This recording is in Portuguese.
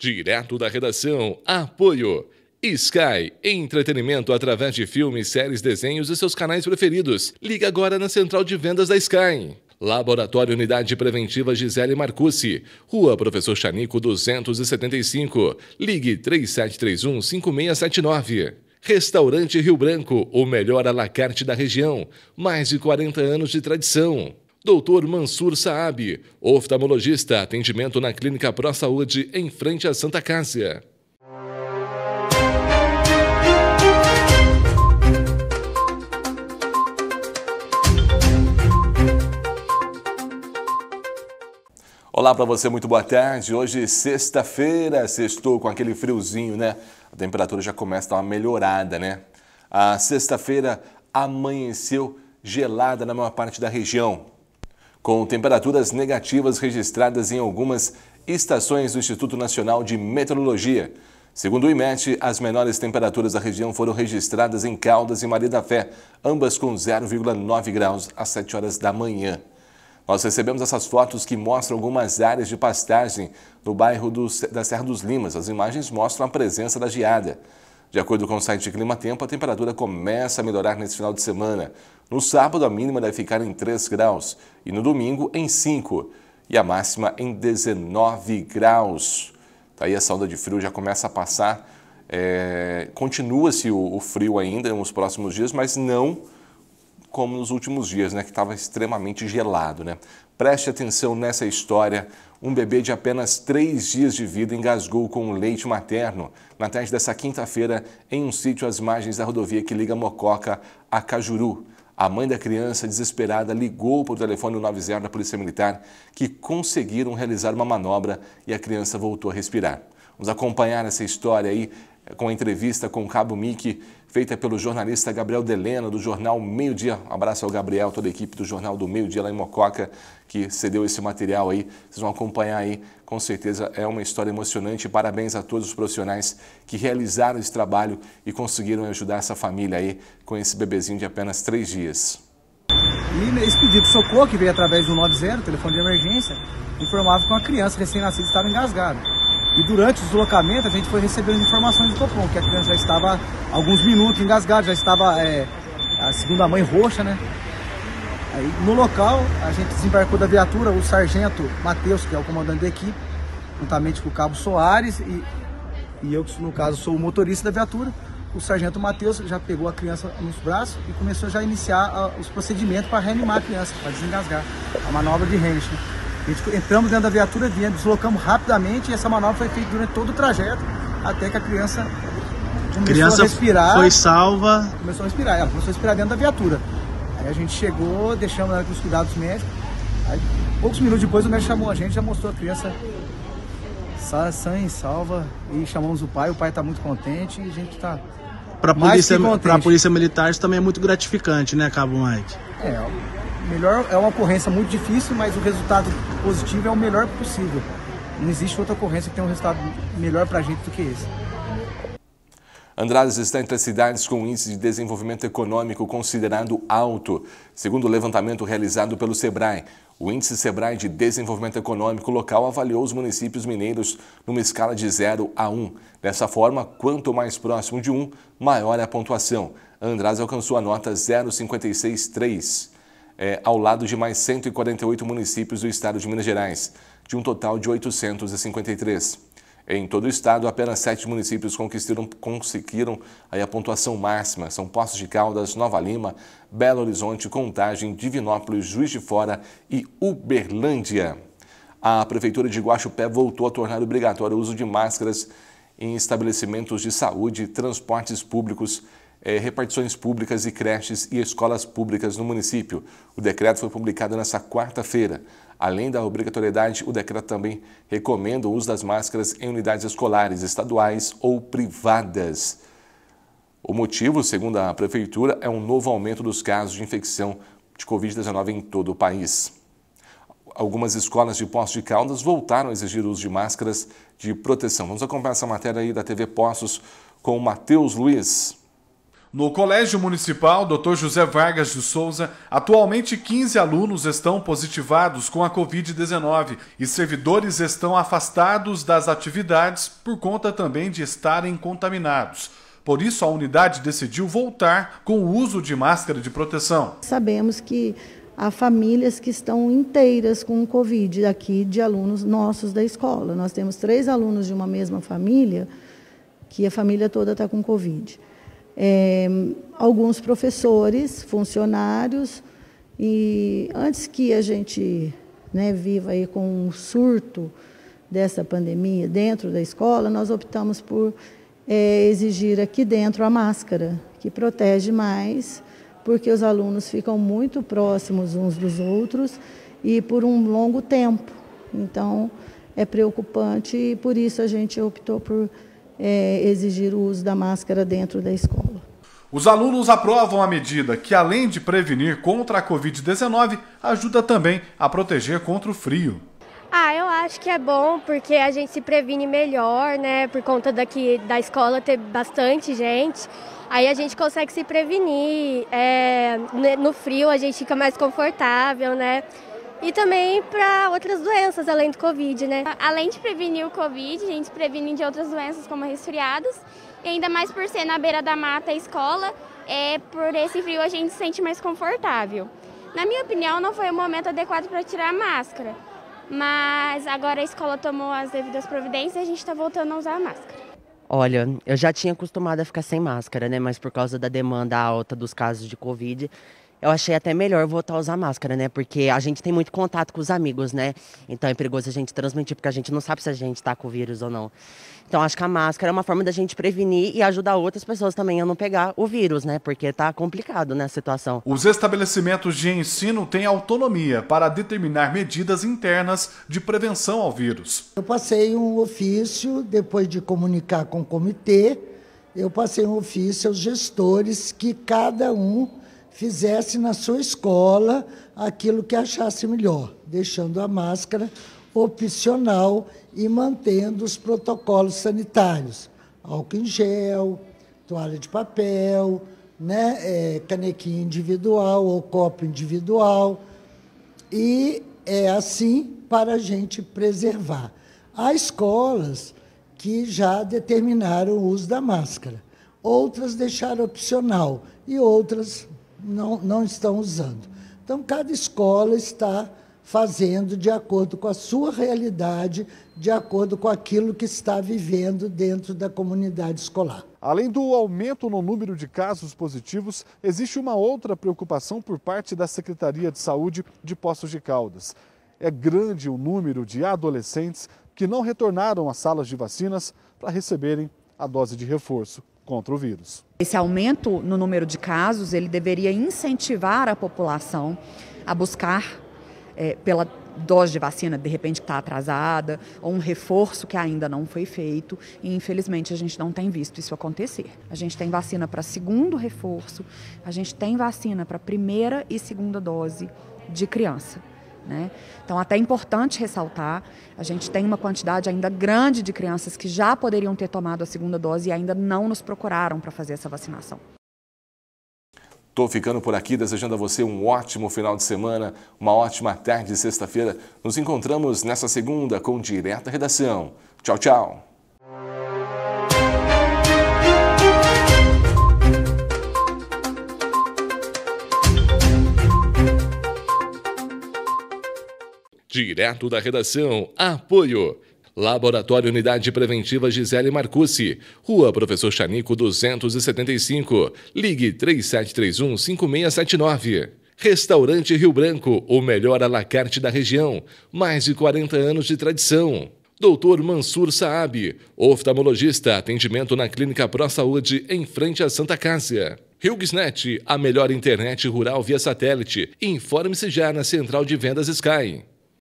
Direto da redação, apoio. Sky, entretenimento através de filmes, séries, desenhos e seus canais preferidos. Liga agora na central de vendas da Sky. Laboratório Unidade Preventiva Gisele Marcucci, Rua Professor Chanico 275, ligue 3731 5679. Restaurante Rio Branco, o melhor alacarte da região, mais de 40 anos de tradição. Doutor Mansur Saab, oftalmologista, atendimento na Clínica Pro Saúde, em frente à Santa Cássia. Olá para você, muito boa tarde. Hoje, sexta-feira, sextou com aquele friozinho, né? A temperatura já começa a dar uma melhorada, né? A sexta-feira amanheceu gelada na maior parte da região com temperaturas negativas registradas em algumas estações do Instituto Nacional de Meteorologia. Segundo o IMET, as menores temperaturas da região foram registradas em Caldas e Maria da Fé, ambas com 0,9 graus às 7 horas da manhã. Nós recebemos essas fotos que mostram algumas áreas de pastagem no bairro do, da Serra dos Limas. As imagens mostram a presença da geada. De acordo com o site Clima Tempo, a temperatura começa a melhorar nesse final de semana. No sábado, a mínima deve ficar em 3 graus e no domingo em 5 e a máxima em 19 graus. Daí tá essa onda de frio já começa a passar. É, Continua-se o, o, frio ainda nos próximos dias, mas não como nos últimos dias, né, que estava extremamente gelado. Né? Preste atenção nessa história um bebê de apenas três dias de vida engasgou com o leite materno na tarde dessa quinta-feira em um sítio às margens da rodovia que liga Mococa a Cajuru. A mãe da criança, desesperada, ligou para o telefone 90 da Polícia Militar, que conseguiram realizar uma manobra e a criança voltou a respirar. Vamos acompanhar essa história aí com a entrevista com o Cabo Mickey, feita pelo jornalista Gabriel Delena, do jornal Meio Dia. Um abraço ao Gabriel, toda a equipe do jornal do Meio Dia lá em Mococa, que cedeu esse material aí. Vocês vão acompanhar aí, com certeza é uma história emocionante. Parabéns a todos os profissionais que realizaram esse trabalho e conseguiram ajudar essa família aí com esse bebezinho de apenas três dias. E esse pedido de socorro, que veio através do 90, telefone de emergência, informava que uma criança recém-nascida estava engasgada. E durante o deslocamento a gente foi recebendo informações do Copom, que a criança já estava alguns minutos engasgada, já estava é, a segunda mãe roxa, né? Aí, no local a gente desembarcou da viatura, o sargento Matheus, que é o comandante da equipe, juntamente com o cabo Soares e, e eu, que no caso sou o motorista da viatura, o sargento Matheus já pegou a criança nos braços e começou já a iniciar ah, os procedimentos para reanimar a criança, para desengasgar a manobra de Heinrich. Né? entramos dentro da viatura, viemos, deslocamos rapidamente e essa manobra foi feita durante todo o trajeto, até que a criança começou criança a respirar. Foi salva. Começou a respirar, ela começou a respirar dentro da viatura. Aí a gente chegou, deixamos ela com os cuidados médicos. Aí, poucos minutos depois o médico chamou a gente, já mostrou a criança sã e salva e chamamos o pai, o pai está muito contente e a gente está para a polícia, polícia militar isso também é muito gratificante, né, Cabo Mike? É, melhor, é uma ocorrência muito difícil, mas o resultado positivo é o melhor possível. Não existe outra ocorrência que tenha um resultado melhor para a gente do que esse. Andradas está entre as cidades com índice de desenvolvimento econômico considerado alto, segundo o levantamento realizado pelo SEBRAE. O índice SEBRAE de desenvolvimento econômico local avaliou os municípios mineiros numa escala de 0 a 1. Dessa forma, quanto mais próximo de 1, maior é a pontuação. Andradas alcançou a nota 0,563 é, ao lado de mais 148 municípios do estado de Minas Gerais, de um total de 853. Em todo o estado, apenas sete municípios conseguiram a pontuação máxima. São Poços de Caldas, Nova Lima, Belo Horizonte, Contagem, Divinópolis, Juiz de Fora e Uberlândia. A Prefeitura de Guaxupé voltou a tornar obrigatório o uso de máscaras em estabelecimentos de saúde, transportes públicos é, repartições públicas e creches e escolas públicas no município. O decreto foi publicado nesta quarta-feira. Além da obrigatoriedade, o decreto também recomenda o uso das máscaras em unidades escolares estaduais ou privadas. O motivo, segundo a prefeitura, é um novo aumento dos casos de infecção de Covid-19 em todo o país. Algumas escolas de Poços de Caldas voltaram a exigir o uso de máscaras de proteção. Vamos acompanhar essa matéria aí da TV Poços com o Matheus Luiz. No Colégio Municipal Dr. José Vargas de Souza, atualmente 15 alunos estão positivados com a Covid-19 e servidores estão afastados das atividades por conta também de estarem contaminados. Por isso, a unidade decidiu voltar com o uso de máscara de proteção. Sabemos que há famílias que estão inteiras com Covid aqui de alunos nossos da escola. Nós temos três alunos de uma mesma família que a família toda está com Covid é, alguns professores, funcionários, e antes que a gente né, viva aí com um surto dessa pandemia dentro da escola, nós optamos por é, exigir aqui dentro a máscara, que protege mais, porque os alunos ficam muito próximos uns dos outros e por um longo tempo. Então, é preocupante e por isso a gente optou por é, exigir o uso da máscara dentro da escola. Os alunos aprovam a medida que, além de prevenir contra a Covid-19, ajuda também a proteger contra o frio. Ah, eu acho que é bom porque a gente se previne melhor, né? Por conta daqui da escola ter bastante gente. Aí a gente consegue se prevenir. É, né, no frio a gente fica mais confortável, né? e também para outras doenças além do Covid, né? Além de prevenir o Covid, a gente previne de outras doenças como resfriados e ainda mais por ser na beira da mata a escola, é, por esse frio a gente se sente mais confortável. Na minha opinião, não foi o momento adequado para tirar a máscara, mas agora a escola tomou as devidas providências e a gente está voltando a usar a máscara. Olha, eu já tinha acostumado a ficar sem máscara, né? Mas por causa da demanda alta dos casos de Covid, eu achei até melhor voltar a usar máscara, né? Porque a gente tem muito contato com os amigos, né? Então é perigoso a gente transmitir, porque a gente não sabe se a gente tá com o vírus ou não. Então acho que a máscara é uma forma da gente prevenir e ajudar outras pessoas também a não pegar o vírus, né? Porque tá complicado né, a situação. Os estabelecimentos de ensino têm autonomia para determinar medidas internas de prevenção ao vírus. Eu passei um ofício, depois de comunicar com o comitê, eu passei um ofício aos gestores que cada um fizesse na sua escola aquilo que achasse melhor, deixando a máscara opcional e mantendo os protocolos sanitários, álcool em gel, toalha de papel, né, é, canequinha individual ou copo individual. E é assim para a gente preservar. Há escolas que já determinaram o uso da máscara, outras deixaram opcional e outras não, não estão usando. Então, cada escola está fazendo de acordo com a sua realidade, de acordo com aquilo que está vivendo dentro da comunidade escolar. Além do aumento no número de casos positivos, existe uma outra preocupação por parte da Secretaria de Saúde de Poços de Caldas. É grande o número de adolescentes que não retornaram às salas de vacinas para receberem a dose de reforço contra o vírus. Esse aumento no número de casos, ele deveria incentivar a população a buscar é, pela dose de vacina de repente que está atrasada, ou um reforço que ainda não foi feito, e infelizmente a gente não tem visto isso acontecer. A gente tem vacina para segundo reforço, a gente tem vacina para primeira e segunda dose de criança. Né? Então, até é importante ressaltar, a gente tem uma quantidade ainda grande de crianças que já poderiam ter tomado a segunda dose e ainda não nos procuraram para fazer essa vacinação. Estou ficando por aqui, desejando a você um ótimo final de semana, uma ótima tarde de sexta-feira. Nos encontramos nessa segunda com Direta Redação. Tchau, tchau. Direto da redação, apoio. Laboratório Unidade Preventiva Gisele Marcucci, Rua Professor Chanico 275, ligue 3731 5679. Restaurante Rio Branco, o melhor alacarte da região, mais de 40 anos de tradição. Doutor Mansur Saab, oftalmologista, atendimento na Clínica Pro Saúde, em frente à Santa Cássia. HughesNet, a melhor internet rural via satélite. Informe-se já na central de vendas Sky.